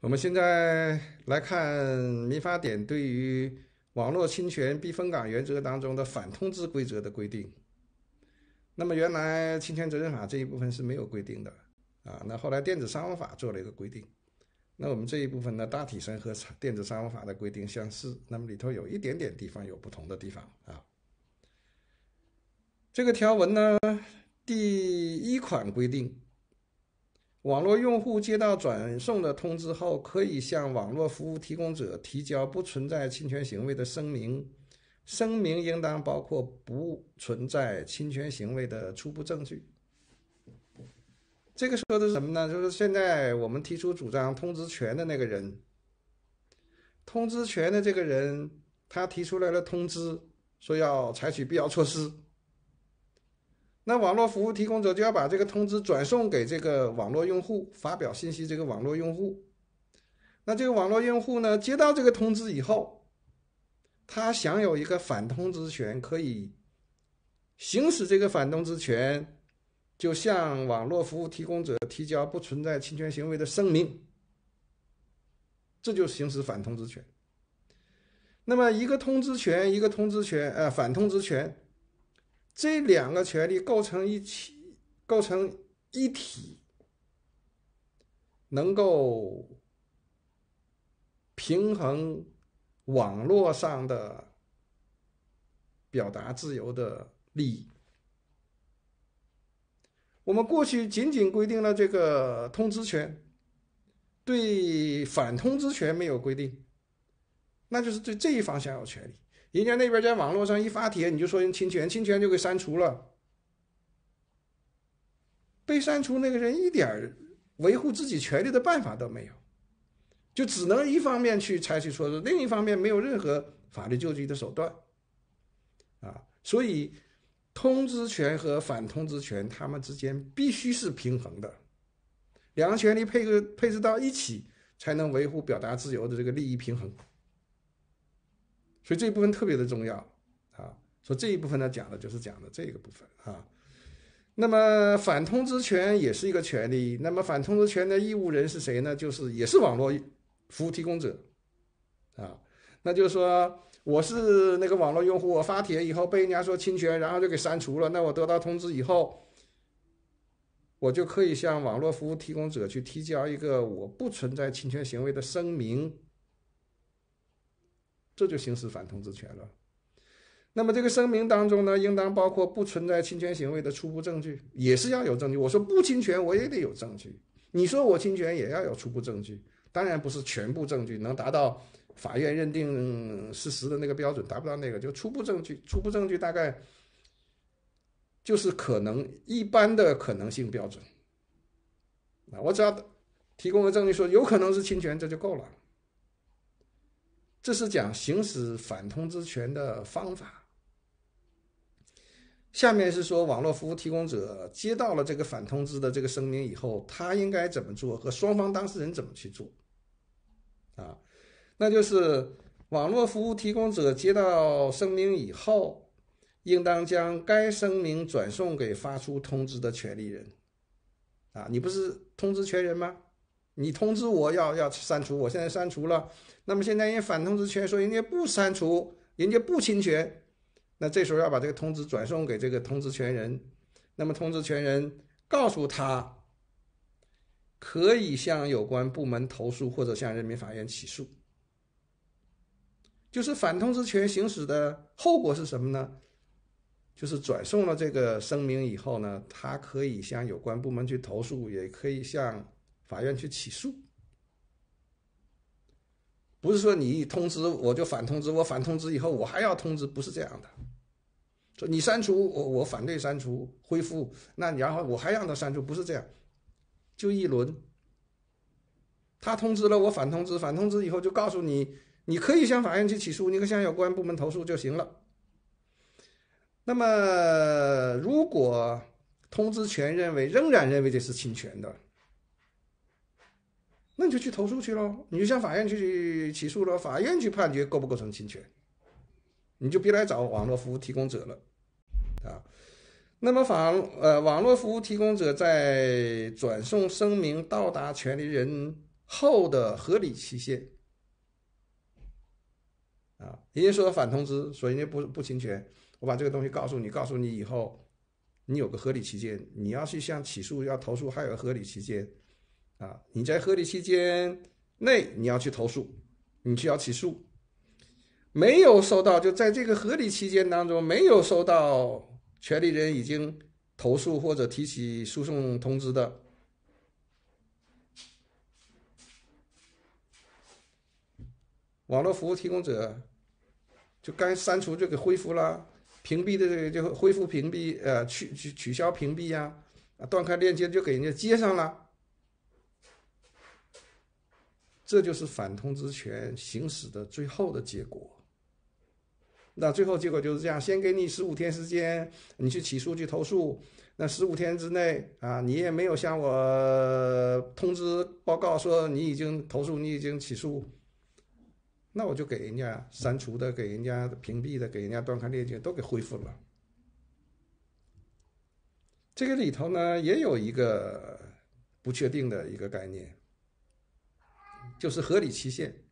我们现在来看《民法典》对于网络侵权避风港原则当中的反通知规则的规定。那么原来《侵权责任法》这一部分是没有规定的啊。那后来《电子商务法》做了一个规定。那我们这一部分呢，大体上和《电子商务法》的规定相似。那么里头有一点点地方有不同的地方啊。这个条文呢，第一款规定。网络用户接到转送的通知后，可以向网络服务提供者提交不存在侵权行为的声明，声明应当包括不存在侵权行为的初步证据。这个说的是什么呢？就是现在我们提出主张通知权的那个人，通知权的这个人，他提出来了通知，说要采取必要措施。那网络服务提供者就要把这个通知转送给这个网络用户发表信息，这个网络用户，那这个网络用户呢，接到这个通知以后，他享有一个反通知权，可以行使这个反通知权，就向网络服务提供者提交不存在侵权行为的声明，这就行使反通知权。那么一个通知权，一个通知权，呃，反通知权。这两个权利构成一起，构成一体，能够平衡网络上的表达自由的利益。我们过去仅仅规定了这个通知权，对反通知权没有规定，那就是对这一方向有权利。人家那边在网络上一发帖，你就说人侵权，侵权就给删除了。被删除那个人一点维护自己权利的办法都没有，就只能一方面去采取措施，另一方面没有任何法律救济的手段。啊，所以通知权和反通知权他们之间必须是平衡的，两个权利配个配置到一起，才能维护表达自由的这个利益平衡。所以这一部分特别的重要，啊，所以这一部分呢讲的就是讲的这个部分啊。那么反通知权也是一个权利，那么反通知权的义务人是谁呢？就是也是网络服务提供者，啊，那就是说我是那个网络用户，我发帖以后被人家说侵权，然后就给删除了，那我得到通知以后，我就可以向网络服务提供者去提交一个我不存在侵权行为的声明。这就行使反通知权了。那么这个声明当中呢，应当包括不存在侵权行为的初步证据，也是要有证据。我说不侵权，我也得有证据。你说我侵权，也要有初步证据。当然不是全部证据能达到法院认定事实的那个标准，达不到那个就初步证据。初步证据大概就是可能一般的可能性标准。啊，我只要提供的证据说有可能是侵权，这就够了。这是讲行使反通知权的方法。下面是说网络服务提供者接到了这个反通知的这个声明以后，他应该怎么做和双方当事人怎么去做。啊，那就是网络服务提供者接到声明以后，应当将该声明转送给发出通知的权利人。啊，你不是通知权人吗？你通知我要要删除，我现在删除了。那么现在人家反通知权说人家不删除，人家不侵权。那这时候要把这个通知转送给这个通知权人。那么通知权人告诉他，可以向有关部门投诉或者向人民法院起诉。就是反通知权行使的后果是什么呢？就是转送了这个声明以后呢，他可以向有关部门去投诉，也可以向。法院去起诉，不是说你一通知我就反通知，我反通知以后我还要通知，不是这样的。说你删除我，我反对删除，恢复那然后我还让他删除，不是这样，就一轮。他通知了我反通知，反通知以后就告诉你，你可以向法院去起诉，你可以向有关部门投诉就行了。那么如果通知权认为仍然认为这是侵权的。那你就去投诉去喽，你就向法院去起诉咯，法院去判决构不构成侵权，你就别来找网络服务提供者了，啊。那么法呃，网络服务提供者在转送声明到达权利人后的合理期限，啊，人家说反通知，所以人家不不侵权。我把这个东西告诉你，告诉你以后，你有个合理期间，你要去向起诉要投诉，还有个合理期间。啊，你在合理期间内你要去投诉，你去要起诉，没有收到，就在这个合理期间当中没有收到权利人已经投诉或者提起诉讼通知的，网络服务提供者就该删除就给恢复了，屏蔽的这个就恢复屏蔽，呃，取取取消屏蔽呀，断开链接就给人家接上了。这就是反通知权行使的最后的结果。那最后结果就是这样：先给你十五天时间，你去起诉去投诉。那十五天之内啊，你也没有向我通知报告说你已经投诉，你已经起诉。那我就给人家删除的，给人家屏蔽的，给人家断开链接，都给恢复了。这个里头呢，也有一个不确定的一个概念。就是合理期限。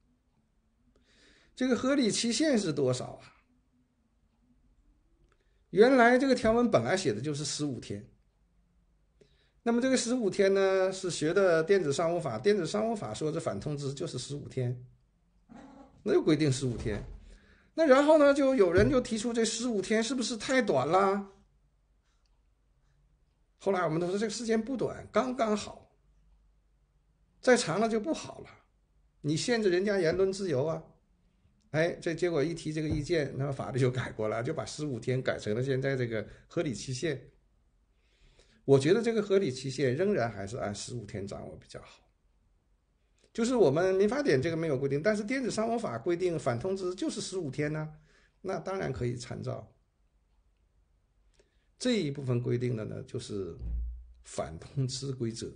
这个合理期限是多少啊？原来这个条文本来写的就是十五天。那么这个十五天呢，是学的电子商务法，电子商务法说这反通知就是十五天，那就规定十五天。那然后呢，就有人就提出这十五天是不是太短啦？后来我们都说这个时间不短，刚刚好，再长了就不好了。你限制人家言论自由啊？哎，这结果一提这个意见，那么法律就改过了，就把十五天改成了现在这个合理期限。我觉得这个合理期限仍然还是按十五天掌握比较好。就是我们民法典这个没有规定，但是电子商务法规定反通知就是十五天呢，那当然可以参照这一部分规定的呢，就是反通知规则。